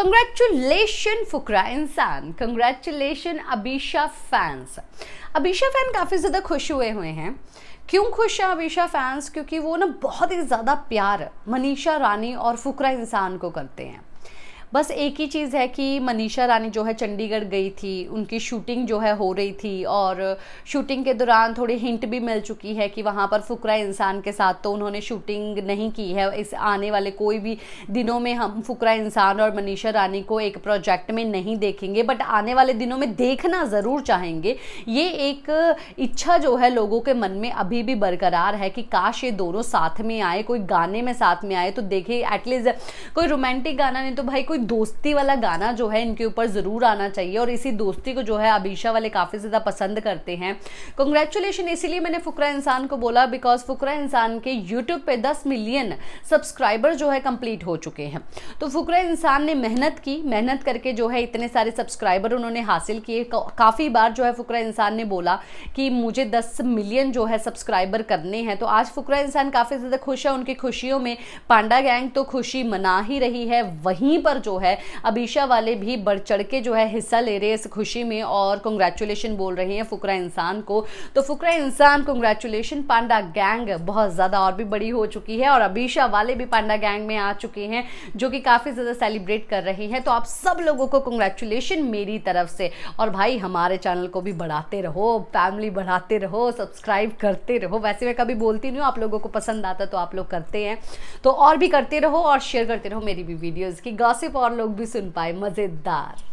congratulation Fukra Insaan congratulation Abisha fans Abisha fan काफ़ी ज़्यादा खुश हुए हुए हैं क्यों खुश हैं अबीशा फैंस क्योंकि वो ना बहुत ही ज़्यादा प्यार मनीषा रानी और फुकरा इंसान को करते हैं बस एक ही चीज़ है कि मनीषा रानी जो है चंडीगढ़ गई थी उनकी शूटिंग जो है हो रही थी और शूटिंग के दौरान थोड़ी हिंट भी मिल चुकी है कि वहाँ पर फुकरा इंसान के साथ तो उन्होंने शूटिंग नहीं की है इस आने वाले कोई भी दिनों में हम फुकरा इंसान और मनीषा रानी को एक प्रोजेक्ट में नहीं देखेंगे बट आने वाले दिनों में देखना ज़रूर चाहेंगे ये एक इच्छा जो है लोगों के मन में अभी भी बरकरार है कि काश ये दोनों साथ में आए कोई गाने में साथ में आए तो देखे एटलीस्ट कोई रोमांटिक गाना नहीं तो भाई कोई कोई दोस्ती वाला गाना जो है इनके ऊपर ज़रूर आना चाहिए और इसी दोस्ती को जो है अबीशा वाले काफ़ी ज़्यादा पसंद करते हैं कंग्रेचुलेशन इसीलिए मैंने फुकरा इंसान को बोला बिकॉज फुकरा इंसान के यूट्यूब पे दस मिलियन सब्सक्राइबर जो है कंप्लीट हो चुके हैं तो फुकरा इंसान ने मेहनत की मेहनत करके जो है इतने सारे सब्सक्राइबर उन्होंने हासिल किए काफ़ी बार जो है फुकरा इंसान ने बोला कि मुझे दस मिलियन जो है सब्सक्राइबर करने हैं तो आज फुकरा इंसान काफ़ी ज़्यादा खुश है उनकी खुशियों में पांडा गैंग तो खुशी मना ही रही है वहीं पर जो जो है अबीशा वाले भी बढ़ चढ़ के जो है हिस्सा ले रहे हैं इस खुशी में और कंग्रेचुलेशन बोल रहे हैं फुकरा इंसान को तो फुकरा इंसान कंग्रेचुलेशन पांडा गैंग बहुत ज़्यादा और भी बड़ी हो चुकी है और अबीशा वाले भी पांडा गैंग में आ चुके हैं जो कि काफ़ी ज़्यादा सेलिब्रेट कर रहे हैं तो आप सब लोगों को कंग्रेचुलेशन मेरी तरफ से और भाई हमारे चैनल को भी बढ़ाते रहो फैमिली बढ़ाते रहो सब्सक्राइब करते रहो वैसे मैं कभी बोलती नहीं हूँ आप लोगों को पसंद आता तो आप लोग करते हैं तो और भी करते रहो और शेयर करते रहो मेरी भी वीडियोज़ की गॉसिप और लोग भी सुन पाए मज़ेदार